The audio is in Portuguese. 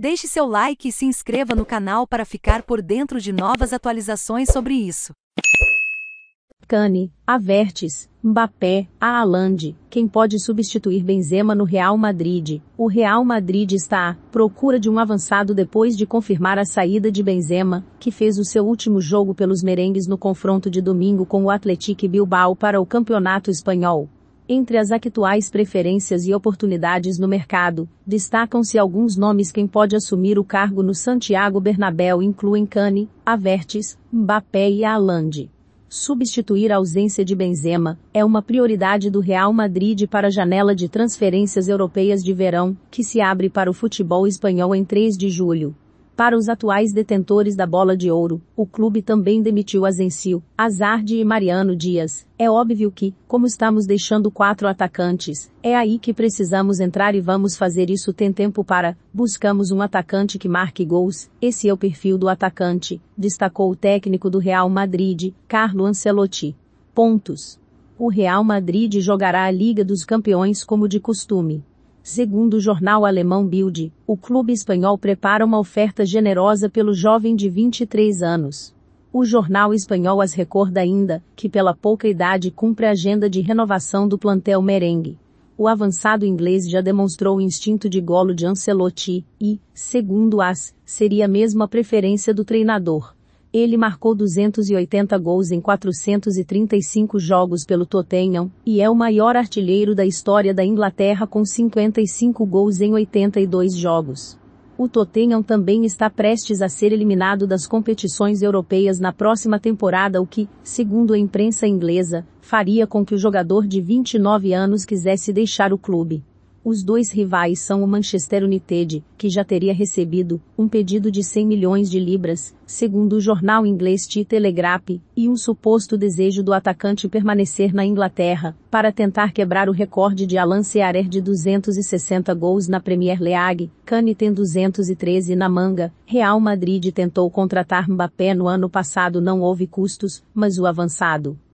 Deixe seu like e se inscreva no canal para ficar por dentro de novas atualizações sobre isso. Cane, Avertes, Mbappé, Haaland, quem pode substituir Benzema no Real Madrid? O Real Madrid está à procura de um avançado depois de confirmar a saída de Benzema, que fez o seu último jogo pelos merengues no confronto de domingo com o Atlético Bilbao para o Campeonato Espanhol. Entre as actuais preferências e oportunidades no mercado, destacam-se alguns nomes quem pode assumir o cargo no Santiago Bernabéu incluem Cane, Avertes, Mbappé e Alande. Substituir a ausência de Benzema é uma prioridade do Real Madrid para a janela de transferências europeias de verão, que se abre para o futebol espanhol em 3 de julho. Para os atuais detentores da bola de ouro, o clube também demitiu Azencio, Azardi e Mariano Dias. É óbvio que, como estamos deixando quatro atacantes, é aí que precisamos entrar e vamos fazer isso tem tempo para, buscamos um atacante que marque gols, esse é o perfil do atacante, destacou o técnico do Real Madrid, Carlo Ancelotti. Pontos. O Real Madrid jogará a Liga dos Campeões como de costume. Segundo o jornal alemão Bild, o clube espanhol prepara uma oferta generosa pelo jovem de 23 anos. O jornal espanhol as recorda ainda que pela pouca idade cumpre a agenda de renovação do plantel merengue. O avançado inglês já demonstrou o instinto de golo de Ancelotti e, segundo as, seria mesmo a preferência do treinador. Ele marcou 280 gols em 435 jogos pelo Tottenham e é o maior artilheiro da história da Inglaterra com 55 gols em 82 jogos. O Tottenham também está prestes a ser eliminado das competições europeias na próxima temporada, o que, segundo a imprensa inglesa, faria com que o jogador de 29 anos quisesse deixar o clube. Os dois rivais são o Manchester United, que já teria recebido um pedido de 100 milhões de libras, segundo o jornal inglês The Telegraph, e um suposto desejo do atacante permanecer na Inglaterra para tentar quebrar o recorde de Alan Searer de 260 gols na Premier League. Kane tem 213 na manga. Real Madrid tentou contratar Mbappé no ano passado, não houve custos, mas o avançado